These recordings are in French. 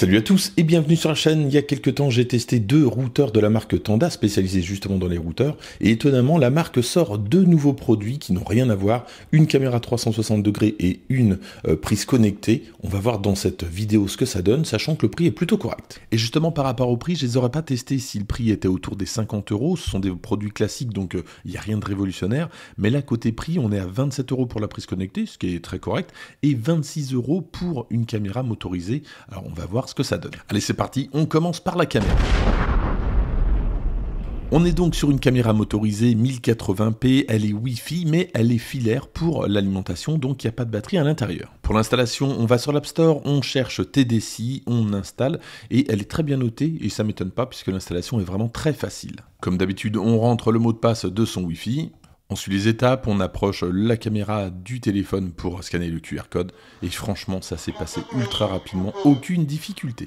Salut à tous et bienvenue sur la chaîne. Il y a quelques temps, j'ai testé deux routeurs de la marque Tanda, spécialisée justement dans les routeurs. Et étonnamment, la marque sort deux nouveaux produits qui n'ont rien à voir, une caméra 360 degrés et une euh, prise connectée. On va voir dans cette vidéo ce que ça donne, sachant que le prix est plutôt correct. Et justement, par rapport au prix, je les aurais pas testés si le prix était autour des 50 euros. Ce sont des produits classiques, donc euh, il n'y a rien de révolutionnaire. Mais là, côté prix, on est à 27 euros pour la prise connectée, ce qui est très correct, et 26 euros pour une caméra motorisée. Alors on va voir ce que ça donne. Allez, c'est parti, on commence par la caméra. On est donc sur une caméra motorisée 1080p, elle est Wi-Fi, mais elle est filaire pour l'alimentation, donc il n'y a pas de batterie à l'intérieur. Pour l'installation, on va sur l'App Store, on cherche TDC, on installe, et elle est très bien notée, et ça m'étonne pas, puisque l'installation est vraiment très facile. Comme d'habitude, on rentre le mot de passe de son Wi-Fi, on suit les étapes, on approche la caméra du téléphone pour scanner le QR code, et franchement, ça s'est passé ultra rapidement, aucune difficulté.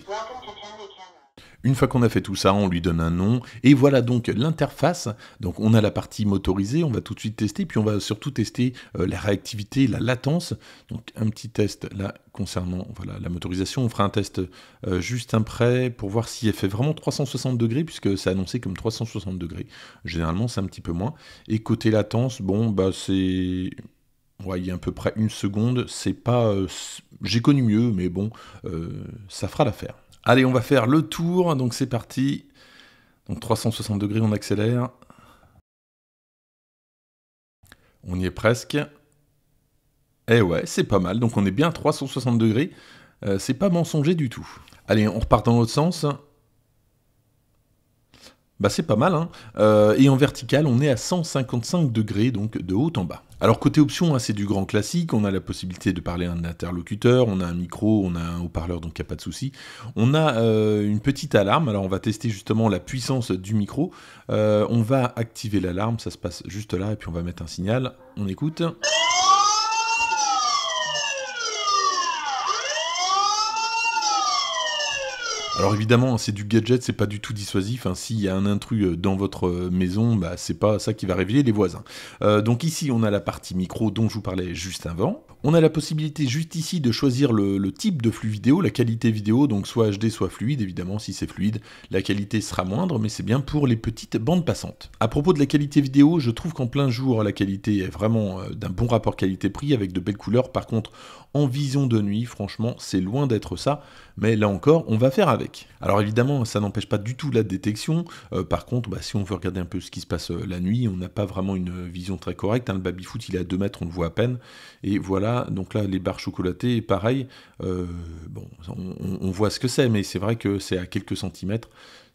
Une fois qu'on a fait tout ça, on lui donne un nom. Et voilà donc l'interface. Donc on a la partie motorisée, on va tout de suite tester. Puis on va surtout tester euh, la réactivité, la latence. Donc un petit test là concernant voilà, la motorisation. On fera un test euh, juste juste après pour voir si elle fait vraiment 360 degrés, puisque c'est annoncé comme 360 degrés. Généralement, c'est un petit peu moins. Et côté latence, bon, bah c'est... On il y a à peu près une seconde, c'est pas euh, j'ai connu mieux, mais bon, euh, ça fera l'affaire. Allez, on va faire le tour, donc c'est parti. Donc 360 degrés, on accélère. On y est presque. Eh ouais, c'est pas mal, donc on est bien à 360 degrés. Euh, c'est pas mensonger du tout. Allez, on repart dans l'autre sens. Bah c'est pas mal, hein euh, et en vertical on est à 155 degrés, donc de haut en bas. Alors côté option, hein, c'est du grand classique, on a la possibilité de parler à un interlocuteur, on a un micro, on a un haut-parleur, donc il n'y a pas de souci. On a euh, une petite alarme, alors on va tester justement la puissance du micro. Euh, on va activer l'alarme, ça se passe juste là, et puis on va mettre un signal, on écoute. Alors évidemment, hein, c'est du gadget, c'est pas du tout dissuasif. Hein. S'il y a un intrus euh, dans votre euh, maison, bah, c'est pas ça qui va réveiller les voisins. Euh, donc ici, on a la partie micro dont je vous parlais juste avant. On a la possibilité juste ici de choisir le, type de flux vidéo, la qualité vidéo, donc soit HD, soit fluide. Évidemment, si c'est fluide, la qualité sera moindre, mais c'est bien pour les petites bandes passantes. À propos de la qualité vidéo, je trouve qu'en plein jour, la qualité est vraiment d'un bon rapport qualité-prix avec de belles couleurs. Par contre, en vision de nuit, franchement, c'est loin d'être ça. Mais là encore, on va faire avec. Alors évidemment, ça n'empêche pas du tout la détection. Euh, par contre, bah, si on veut regarder un peu ce qui se passe euh, la nuit, on n'a pas vraiment une vision très correcte. Hein. Le baby-foot, il est à 2 mètres, on le voit à peine. Et voilà, donc là, les barres chocolatées, pareil, euh, bon, on, voit ce que c'est, mais c'est vrai que c'est à quelques centimètres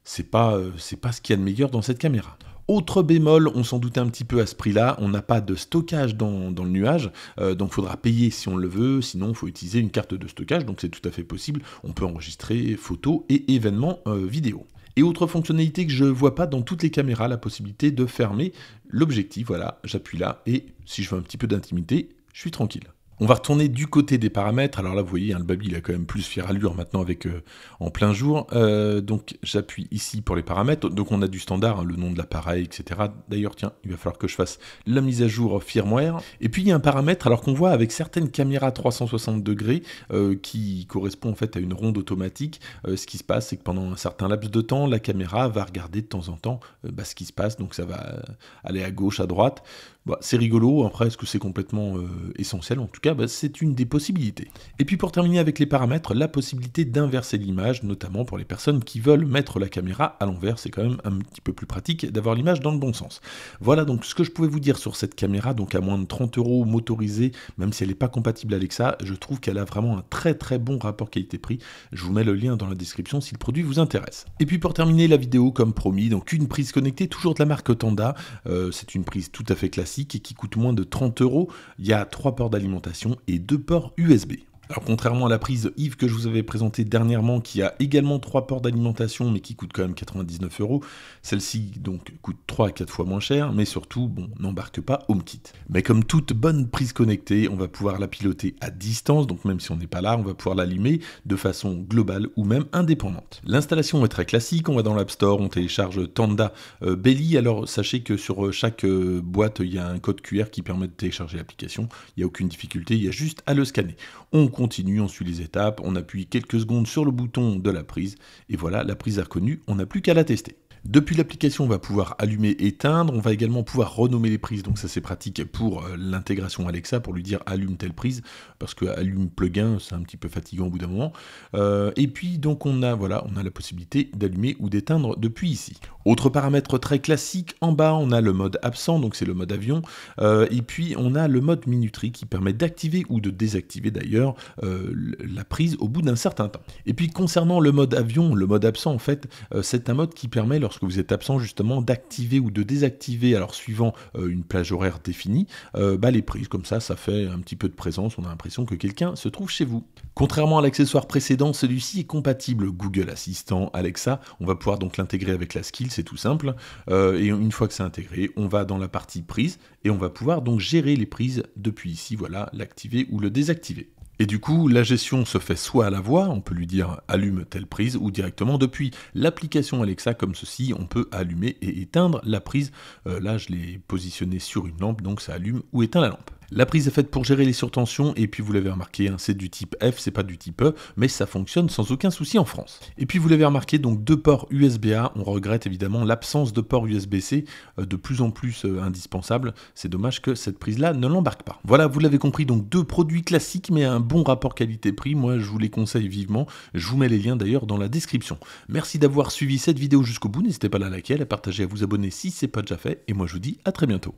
c'est pas, c'est pas ce qu'il y a de meilleur dans cette caméra. Autre bémol, on s'en doutait un petit peu à ce prix-là, on n'a pas de stockage dans, le nuage, euh, donc il faudra payer si on le veut, sinon il faut utiliser une carte de stockage, donc c'est tout à fait possible, on peut enregistrer photos et événements euh, vidéo. Et autre fonctionnalité que je ne vois pas dans toutes les caméras, la possibilité de fermer l'objectif, voilà, j'appuie là, et si je veux un petit peu d'intimité, je suis tranquille. On va retourner du côté des paramètres. Alors là, vous voyez, hein, le Baby, il a quand même plus fière allure maintenant avec euh, en plein jour. Euh, donc j'appuie ici pour les paramètres. Donc on a du standard, hein, le nom de l'appareil, etc. D'ailleurs, tiens, il va falloir que je fasse la mise à jour firmware. Et puis il y a un paramètre, alors qu'on voit avec certaines caméras 360 degrés, euh, qui correspond en fait à une ronde automatique. ce qui se passe, c'est que pendant un certain laps de temps, la caméra va regarder de temps en temps bah, ce qui se passe. Donc ça va aller à gauche, à droite. Bah, c'est rigolo. Après, est-ce que c'est complètement essentiel En tout cas, bah, c'est une des possibilités. Et puis pour terminer avec les paramètres, la possibilité d'inverser l'image, notamment pour les personnes qui veulent mettre la caméra à l'envers, c'est quand même un petit peu plus pratique d'avoir l'image dans le bon sens. Voilà donc ce que je pouvais vous dire sur cette caméra, donc à moins de 30 euros motorisée, même si elle n'est pas compatible avec ça je trouve qu'elle a vraiment un très très bon rapport qualité-prix. Je vous mets le lien dans la description si le produit vous intéresse. Et puis pour terminer la vidéo, comme promis, donc une prise connectée, toujours de la marque Tanda, euh, c'est une prise tout à fait classique et qui coûte moins de 30 euros. Il y a trois ports d'alimentation et deux ports USB. Alors contrairement à la prise Yves que je vous avais présentée dernièrement, qui a également trois ports d'alimentation, mais qui coûte quand même 99 euros, celle-ci donc coûte 3 à 4 fois moins cher, mais surtout, bon, n'embarque pas HomeKit. Mais comme toute bonne prise connectée, on va pouvoir la piloter à distance, donc même si on n'est pas là, on va pouvoir l'allumer de façon globale ou même indépendante. L'installation est très classique, on va dans l'App Store, on télécharge Tanda euh, Belly, alors sachez que sur euh, chaque euh, boîte, il y a un code QR qui permet de télécharger l'application, il n'y a aucune difficulté, il y a juste à le scanner. On continue, on suit les étapes, on appuie quelques secondes sur le bouton de la prise, et voilà, la prise est reconnue, on n'a plus qu'à la tester. Depuis l'application, on va pouvoir allumer, éteindre, on va également pouvoir renommer les prises, donc ça c'est pratique pour euh, l'intégration Alexa, pour lui dire allume telle prise, parce que allume plugin, c'est un petit peu fatigant au bout d'un moment. Euh, et puis donc on a, voilà, on a la possibilité d'allumer ou d'éteindre depuis ici. Autre paramètre très classique, en bas on a le mode absent, donc c'est le mode avion, euh, et puis on a le mode minuterie qui permet d'activer ou de désactiver d'ailleurs euh, la prise au bout d'un certain temps. Et puis concernant le mode avion, le mode absent en fait, euh, c'est un mode qui permet lorsque vous êtes absent justement d'activer ou de désactiver, alors suivant une plage horaire définie, bah, les prises, comme ça ça fait un petit peu de présence, on a l'impression que quelqu'un se trouve chez vous. Contrairement à l'accessoire précédent, celui-ci est compatible Google Assistant, Alexa, on va pouvoir donc l'intégrer avec la skill, c'est tout simple. Euh, et une fois que c'est intégré, on va dans la partie prise et on va pouvoir donc gérer les prises depuis ici, voilà, l'activer ou le désactiver. Et du coup, la gestion se fait soit à la voix, on peut lui dire allume telle prise, ou directement depuis l'application Alexa comme ceci, on peut allumer et éteindre la prise. Euh, là, je l'ai positionné sur une lampe, donc ça allume ou éteint la lampe. La prise est faite pour gérer les surtensions et puis vous l'avez remarqué, hein, c'est du type F, c'est pas du type E, mais ça fonctionne sans aucun souci en France. Et puis vous l'avez remarqué, donc deux ports USB-A, on regrette évidemment l'absence de port USB-C, euh, de plus en plus euh, indispensable, c'est dommage que cette prise-là ne l'embarque pas. Voilà, vous l'avez compris, donc deux produits classiques mais à un bon rapport qualité-prix, moi je vous les conseille vivement, je vous mets les liens d'ailleurs dans la description. Merci d'avoir suivi cette vidéo jusqu'au bout, n'hésitez pas à la liker, à partager, à vous abonner si c'est pas déjà fait, et moi je vous dis à très bientôt.